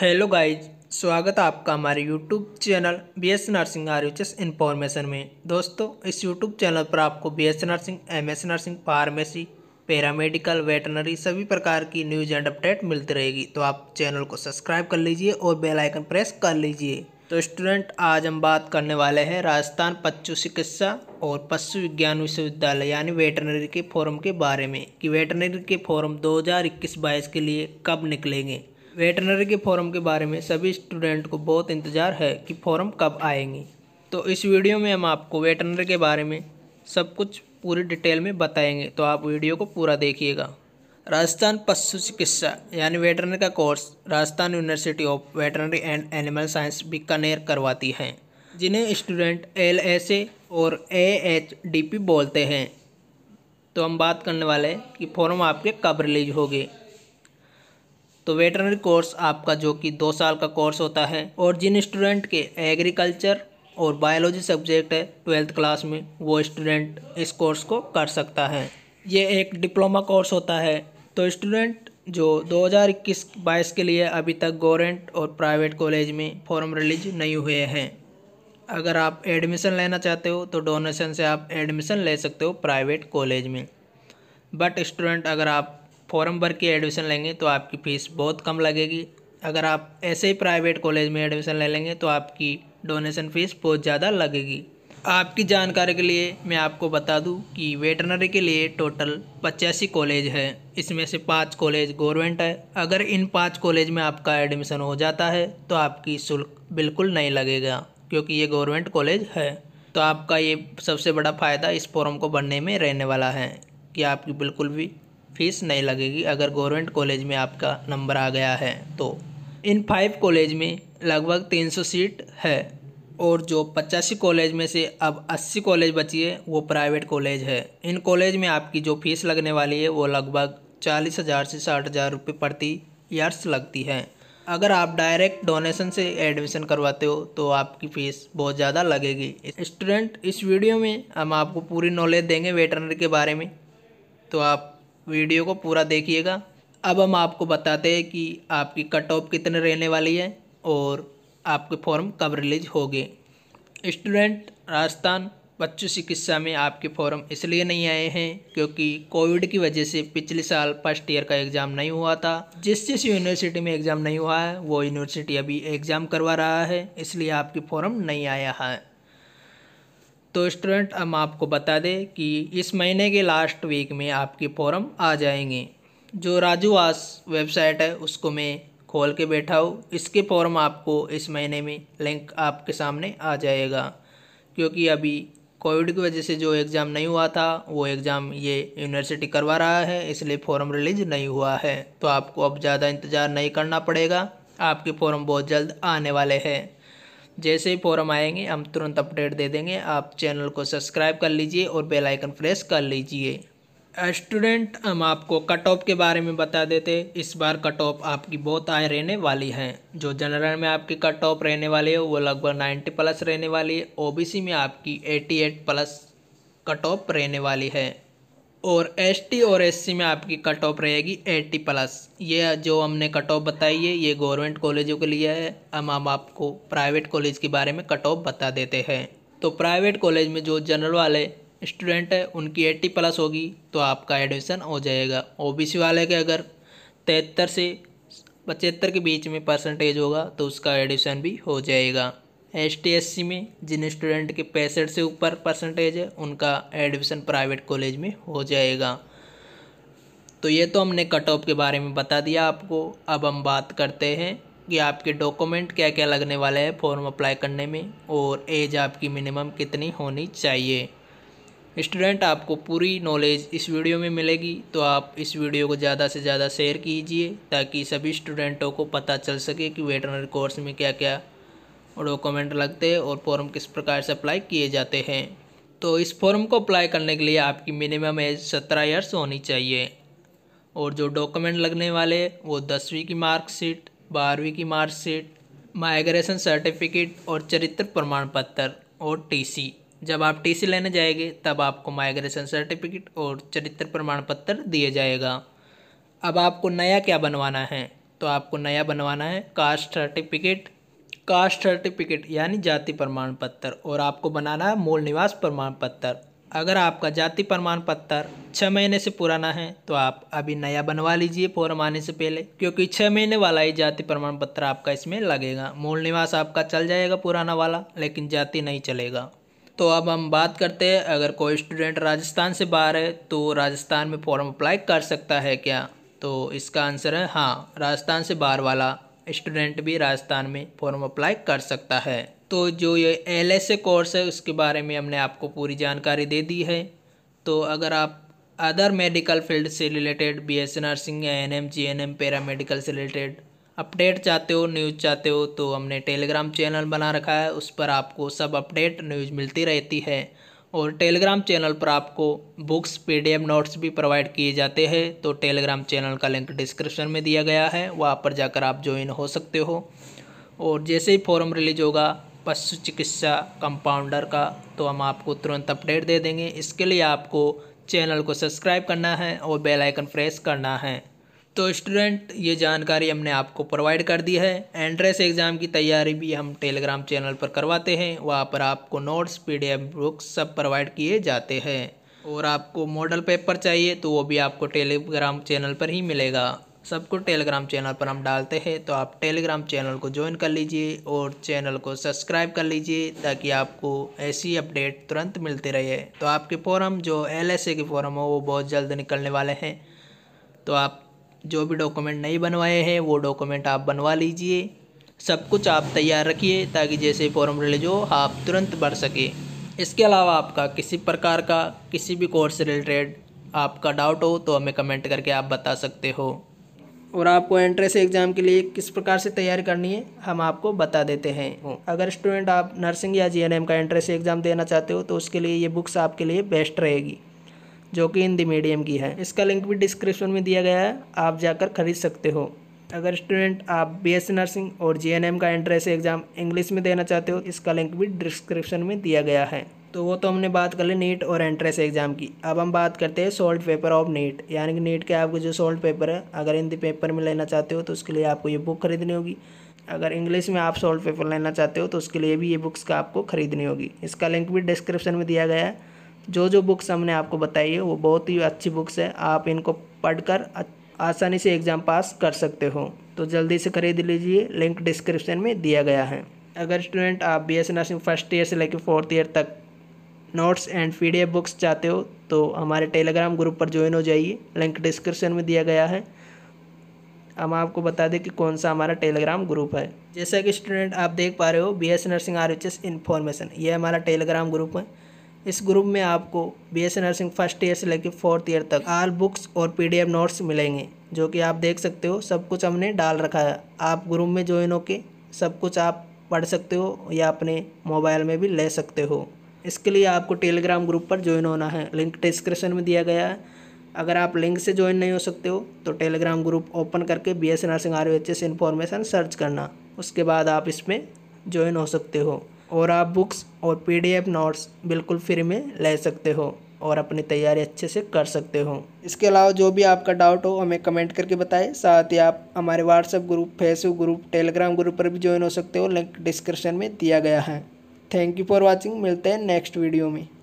hello guys स्वागत है आपका हमारे YouTube channel B S nursing R H S information में दोस्तों इस यूट्यूब चैनल पर आपको B S nursing M S nursing pharmacy paramedical veterinary सभी प्रकार की न्यूज एंड अपडेट मिलती रहेगी तो आप चैनल को सब्सक्राइब कर लीजिए और बेल आइकन प्रेस कर लीजिए तो स्टूडेंट आज हम बात करने वाले हैं राजस्थान पशु चिकित्सा और पशु विज्ञान विश्वविद्यालय यानी वेटनरी के फोरम के बारे में कि वेटनरी के फोरम 2021-22 के लिए कब निकलेंगे वेटनरी के फॉरम के बारे में सभी स्टूडेंट को बहुत इंतज़ार है कि फॉरम कब आएंगी तो इस वीडियो में हम आपको वेटनरी के बारे में सब कुछ पूरी डिटेल में बताएंगे तो आप वीडियो को पूरा देखिएगा राजस्थान पशु चिकित्सा यानी वेटनरी का course Rajasthan university of veterinary and animal science Bikaner करवाती है जिन्हें स्टूडेंट एल एस ए और ए एच डी पी बोलते हैं तो हम बात करने वाले हैं कि फॉर्म आपके कब रिलीज होगी तो वेटरनरी कोर्स आपका जो कि दो साल का कोर्स होता है और जिन स्टूडेंट के एग्रीकल्चर और बायोलॉजी सब्जेक्ट है ट्वेल्थ क्लास में वो स्टूडेंट इस कोर्स को कर सकता है ये एक डिप्लोमा कोर्स होता है तो स्टूडेंट जो 2021-22 के लिए अभी तक गवर्नमेंट और प्राइवेट कॉलेज में फॉर्म रिलीज नहीं हुए हैं अगर आप एडमिशन लेना चाहते हो तो डोनेशन से आप एडमिशन ले सकते हो प्राइवेट कॉलेज में बट स्टूडेंट अगर आप फॉरम भर के एडमिशन लेंगे तो आपकी फ़ीस बहुत कम लगेगी अगर आप ऐसे ही प्राइवेट कॉलेज में एडमिशन ले लेंगे तो आपकी डोनेशन फ़ीस बहुत ज़्यादा लगेगी आपकी जानकारी के लिए मैं आपको बता दूं कि वेटनरी के लिए टोटल पचासी कॉलेज है इसमें से पाँच कॉलेज गवर्नमेंट है अगर इन पाँच कॉलेज में आपका एडमिशन हो जाता है तो आपकी शुल्क बिल्कुल नहीं लगेगा क्योंकि ये गवर्नमेंट कॉलेज है तो आपका ये सबसे बड़ा फ़ायदा इस फॉर्म को भरने में रहने वाला है कि आपकी बिल्कुल भी फ़ीस नहीं लगेगी अगर गवर्नमेंट कॉलेज में आपका नंबर आ गया है तो इन फाइव कॉलेज में लगभग 300 सीट है और जो पचासी कॉलेज में से अब 80 कॉलेज बची है वो प्राइवेट कॉलेज है इन कॉलेज में आपकी जो फीस लगने वाली है वो लगभग चालीस हज़ार से साठ हज़ार रुपये प्रति ईयर्स लगती है अगर आप डायरेक्ट डोनेशन से एडमिशन करवाते हो तो आपकी फ़ीस बहुत ज़्यादा लगेगी स्टूडेंट इस वीडियो में हम आपको पूरी नॉलेज देंगे वेटरनरी के बारे में तो आप वीडियो को पूरा देखिएगा अब हम आपको बताते हैं कि आपकी कट ऑफ कितने रहने वाली है और आपके फॉर्म कब रिलीज होंगे स्टूडेंट राजस्थान बच्चों चिकित्सा में आपके फॉर्म इसलिए नहीं आए हैं क्योंकि कोविड की वजह से पिछले साल फर्स्ट ईयर का एग्ज़ाम नहीं हुआ था जिस जिस यूनिवर्सिटी में एग्ज़ाम नहीं हुआ है वो यूनिवर्सिटी अभी एग्ज़ाम करवा रहा है इसलिए आपके फॉर्म नहीं आया है तो स्टूडेंट हम आपको बता दें कि इस महीने के लास्ट वीक में आपके फॉर्म आ जाएंगे जो राजू आस वेबसाइट है उसको मैं खोल के बैठा हूँ इसके फॉर्म आपको इस महीने में लिंक आपके सामने आ जाएगा क्योंकि अभी कोविड की वजह से जो एग्ज़ाम नहीं हुआ था वो एग्ज़ाम ये यूनिवर्सिटी करवा रहा है इसलिए फॉर्म रिलीज नहीं हुआ है तो आपको अब ज़्यादा इंतज़ार नहीं करना पड़ेगा आपके फॉर्म बहुत जल्द आने वाले हैं जैसे ही फॉरम आएंगे हम तुरंत अपडेट दे देंगे आप चैनल को सब्सक्राइब कर लीजिए और बेल आइकन प्रेस कर लीजिए स्टूडेंट हम आपको कट ऑफ के बारे में बता देते इस बार कट ऑफ आपकी बहुत आय रहने वाली है जो जनरल में आपकी कट ऑफ रहने वाली है वो लगभग नाइन्टी प्लस रहने वाली है ओ में आपकी एटी प्लस कट ऑफ रहने वाली है और एस टी और एस सी में आपकी कट ऑफ रहेगी एट्टी प्लस ये जो हमने कट ऑफ बताई है ये गवर्नमेंट कॉलेजों के लिए है हम हम आपको प्राइवेट कॉलेज के बारे में कट ऑफ बता देते हैं तो प्राइवेट कॉलेज में जो जनरल वाले स्टूडेंट है उनकी एट्टी प्लस होगी तो आपका एडमिशन हो जाएगा ओ वाले के अगर तिहत्तर से पचहत्तर के बीच में परसेंटेज होगा तो उसका एडमिशन भी हो जाएगा सी में जिन स्टूडेंट के पैंसठ से ऊपर परसेंटेज है उनका एडमिशन प्राइवेट कॉलेज में हो जाएगा तो ये तो हमने कट ऑफ के बारे में बता दिया आपको अब हम बात करते हैं कि आपके डॉक्यूमेंट क्या क्या लगने वाले हैं फॉर्म अप्लाई करने में और एज आपकी मिनिमम कितनी होनी चाहिए स्टूडेंट आपको पूरी नॉलेज इस वीडियो में मिलेगी तो आप इस वीडियो को ज़्यादा से ज़्यादा शेयर कीजिए ताकि सभी स्टूडेंटों को पता चल सके कि वेटनरी कोर्स में क्या क्या डॉक्यूमेंट लगते हैं और फॉर्म किस प्रकार से अप्लाई किए जाते हैं तो इस फॉर्म को अप्लाई करने के लिए आपकी मिनिमम एज सत्रह ईयर्स होनी चाहिए और जो डॉक्यूमेंट लगने वाले वो दसवीं की मार्कशीट बारहवीं की मार्कशीट माइग्रेशन सर्टिफिकेट और चरित्र प्रमाण पत्र और टीसी जब आप टीसी लेने जाएंगे तब आपको माइग्रेशन सर्टिफिकेट और चरित्र प्रमाण पत्र दिया जाएगा अब आपको नया क्या बनवाना है तो आपको नया बनवाना है कास्ट सर्टिफिकेट कास्ट सर्टिफिकेट यानी जाति प्रमाण पत्र और आपको बनाना है मूल निवास प्रमाण पत्र अगर आपका जाति प्रमाण पत्र छः महीने से पुराना है तो आप अभी नया बनवा लीजिए फॉर्म आने से पहले क्योंकि छः महीने वाला ही जाति प्रमाण पत्र आपका इसमें लगेगा मूल निवास आपका चल जाएगा पुराना वाला लेकिन जाति नहीं चलेगा तो अब हम बात करते हैं अगर कोई स्टूडेंट राजस्थान से बाहर है तो राजस्थान में फॉर्म अप्लाई कर सकता है क्या तो इसका आंसर है हाँ राजस्थान से बाहर वाला स्टूडेंट भी राजस्थान में फॉर्म अप्लाई कर सकता है तो जो ये एल एस ए कोर्स है उसके बारे में हमने आपको पूरी जानकारी दे दी है तो अगर आप अदर मेडिकल फील्ड से रिलेटेड बी एस नर्सिंग या N M G N M paramedical से रिलेटेड अपडेट चाहते हो न्यूज़ चाहते हो तो हमने टेलीग्राम चैनल बना रखा है उस पर आपको सब अपडेट न्यूज़ मिलती रहती है और टेलीग्राम चैनल पर आपको बुक्स पीडीएफ नोट्स भी प्रोवाइड किए जाते हैं तो टेलीग्राम चैनल का लिंक डिस्क्रिप्शन में दिया गया है वहाँ पर जाकर आप ज्वाइन हो सकते हो और जैसे ही फॉर्म रिलीज होगा पशु चिकित्सा कंपाउंडर का तो हम आपको तुरंत अपडेट दे देंगे इसके लिए आपको चैनल को सब्सक्राइब करना है और बेलाइकन प्रेस करना है तो स्टूडेंट ये जानकारी हमने आपको प्रोवाइड कर दी है एंट्रेंस एग्ज़ाम की तैयारी भी हम टेलीग्राम चैनल पर करवाते हैं वहाँ पर आपको नोट्स पीडीएफ बुक्स सब प्रोवाइड किए जाते हैं और आपको मॉडल पेपर चाहिए तो वो भी आपको टेलीग्राम चैनल पर ही मिलेगा सबको टेलीग्राम चैनल पर हम डालते हैं तो आप टेलीग्राम चैनल को ज्वाइन कर लीजिए और चैनल को सब्सक्राइब कर लीजिए ताकि आपको ऐसी अपडेट तुरंत मिलती रहे तो आपके फॉरम जो एल के फॉरम हो वो बहुत जल्द निकलने वाले हैं तो आप जो भी डॉक्यूमेंट नहीं बनवाए हैं वो डॉक्यूमेंट आप बनवा लीजिए सब कुछ आप तैयार रखिए ताकि जैसे फॉर्म रिलीज हो आप तुरंत भर सके इसके अलावा आपका किसी प्रकार का किसी भी कोर्स रिलेटेड आपका डाउट हो तो हमें कमेंट करके आप बता सकते हो और आपको एंट्रेंस एग्ज़ाम के लिए किस प्रकार से तैयारी करनी है हम आपको बता देते हैं अगर स्टूडेंट आप नर्सिंग या जीएनएम का एंट्रेंस एग्ज़ाम देना चाहते हो तो उसके लिए ये बुक्स आपके लिए बेस्ट रहेगी जो कि हिंदी मीडियम की है इसका लिंक भी डिस्क्रिप्शन में दिया गया है आप जाकर खरीद सकते हो अगर स्टूडेंट आप बीएससी नर्सिंग और जीएनएम का एंट्रेंस एग्ज़ाम इंग्लिश में देना चाहते हो इसका लिंक भी डिस्क्रिप्शन में दिया गया है तो वो तो हमने बात कर ली नीट और एंट्रेंस एग्ज़ाम की अब हम बात करते हैं सॉल्ट पेपर ऑफ नीट यानी कि नीट के आपको जो सॉल्ट पेपर है अगर हिंदी पेपर में लेना चाहते हो तो उसके लिए आपको ये बुक खरीदनी होगी अगर इंग्लिश में आप सॉल्ट पेपर लेना चाहते हो तो उसके लिए भी ये बुक्स का आपको खरीदनी होगी इसका लिंक भी डिस्क्रिप्शन में दिया गया है जो जो बुक्स हमने आपको बताई है वो बहुत ही अच्छी बुक्स है आप इनको पढ़कर आसानी से एग्ज़ाम पास कर सकते हो तो जल्दी से खरीद लीजिए लिंक डिस्क्रिप्शन में दिया गया है अगर स्टूडेंट आप B S nursing first year से लेकर फोर्थ ईयर तक नोट्स एंड पी बुक्स चाहते हो तो हमारे टेलीग्राम ग्रुप पर ज्वाइन हो जाइए लिंक डिस्क्रिप्शन में दिया गया है हम आपको बता दें कि कौन सा हमारा टेलीग्राम ग्रुप है जैसा कि स्टूडेंट आप देख पा रहे हो B S nursing R H S information ये हमारा टेलीग्राम ग्रुप है इस ग्रुप में आपको B S nursing first year से लेकर फोर्थ ईयर तक आल बुक्स और पी डी एफ नोट्स मिलेंगे जो कि आप देख सकते हो सब कुछ हमने डाल रखा है आप ग्रुप में ज्वाइन होके सब कुछ आप पढ़ सकते हो या अपने मोबाइल में भी ले सकते हो इसके लिए आपको टेलीग्राम ग्रुप पर ज्वाइन होना है लिंक डिस्क्रिप्शन में दिया गया है अगर आप लिंक से ज्वाइन नहीं हो सकते हो तो टेलीग्राम ग्रुप ओपन करके B S nursing R H S information search करना उसके बाद आप इसमें ज्वाइन हो सकते हो और आप बुक्स और पीडीएफ नोट्स बिल्कुल फ्री में ले सकते हो और अपनी तैयारी अच्छे से कर सकते हो इसके अलावा जो भी आपका डाउट हो हमें कमेंट करके बताएं साथ ही आप हमारे WhatsApp group Facebook group Telegram group पर भी ज्वाइन हो सकते हो लिंक डिस्क्रिप्शन में दिया गया है थैंक यू फॉर वॉचिंग मिलते हैं नेक्स्ट वीडियो में